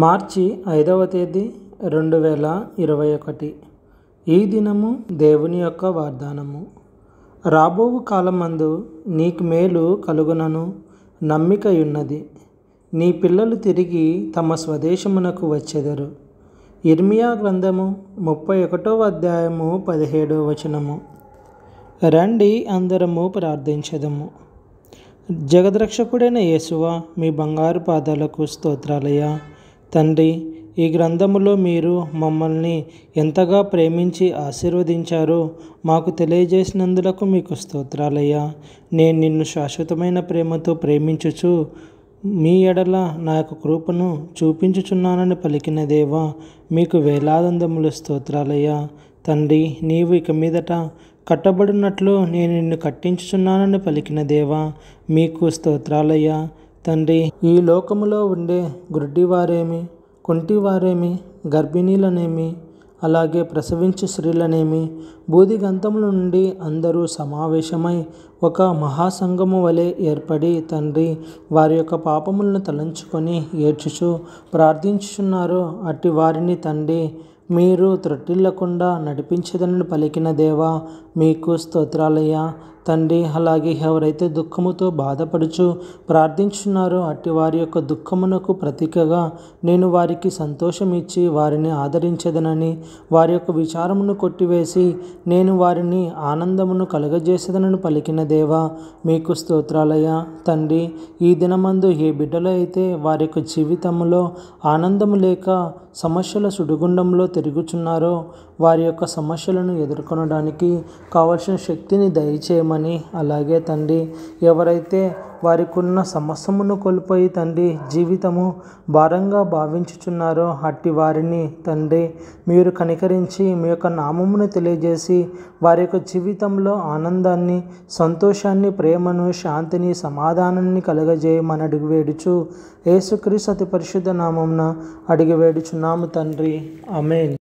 మార్చి ఐదవ తేదీ రెండు వేల ఇరవై ఒకటి ఈ దినము దేవుని యొక్క వాగ్దానము రాబో కాలమందు నీకు మేలు కలుగునను నమ్మికయున్నది నీ పిల్లలు తిరిగి తమ స్వదేశమునకు వచ్చెదరు ఇర్మియా గ్రంథము ముప్పై ఒకటో అధ్యాయము పదిహేడో వచనము రండి అందరము ప్రార్థించదము జగద్రక్షకుడైన యేసువా మీ బంగారు పాదాలకు స్తోత్రాలయ్యా తండ్రి ఈ గ్రంథములో మీరు మమ్మల్ని ఎంతగా ప్రేమించి ఆశీర్వదించారో మాకు తెలియజేసినందులకు మీకు స్తోత్రాలయ్యా నేను నిన్ను శాశ్వతమైన ప్రేమతో ప్రేమించుచు మీ ఎడల నా యొక్క కృపను చూపించుచున్నానని పలికిన దేవా మీకు వేలాదందములు స్తోత్రాలయ్యా తండ్రి నీవు ఇక మీదట కట్టబడినట్లు నేను నిన్ను కట్టించుచున్నానని పలికిన దేవా మీకు స్తోత్రాలయ్యా తండ్రి ఈ లోకములో ఉండే గుడ్డివారేమి కుంటివారేమి గర్భిణీలనేమి అలాగే ప్రసవించు స్త్రీలనేమి బూదిగంతముల నుండి అందరూ సమావేశమై ఒక మహాసంఘము వలె ఏర్పడి తండ్రి వారి యొక్క పాపములను తలంచుకొని ఏడ్చుచు ప్రార్థించుచున్నారు అట్టి వారిని తండ్రి మీరు త్రొట్టిల్లకుండా నడిపించదనని పలికిన దేవా మీకు స్తోత్రాలయ్యా తండ్రి అలాగే ఎవరైతే దుఃఖముతో బాధపడుచు ప్రార్థించున్నారో అట్టి వారి యొక్క దుఃఖమునకు ప్రతీకగా నేను వారికి సంతోషం ఇచ్చి వారిని ఆదరించదనని వారి యొక్క విచారమును కొట్టివేసి నేను వారిని ఆనందమును కలగజేసేదనని పలికిన దేవా మీకు స్తోత్రాలయ తండ్రి ఈ దినమందు ఏ బిడ్డలు అయితే వారి యొక్క జీవితంలో ఆనందము లేక సమస్యల సుడిగుండంలో తిరుగుచున్నారో వారి యొక్క సమస్యలను ఎదుర్కొనడానికి కావలసిన శక్తిని దయచేయమని అని అలాగే తండ్రి ఎవరైతే వారికున్న సమస్యమును కోల్పోయి తండ్రి జీవితము భారంగా భావించుచున్నారో అట్టి వారిని తండ్రి మీరు కనికరించి మీ యొక్క నామమును తెలియజేసి వారి యొక్క జీవితంలో ఆనందాన్ని సంతోషాన్ని ప్రేమను శాంతిని సమాధానాన్ని కలగజేయమని అడిగివేడుచు వేడుచు ఏసుక్రీస్తు అతి పరిశుద్ధ నామంన అడిగివేడుచున్నాము తండ్రి అమేన్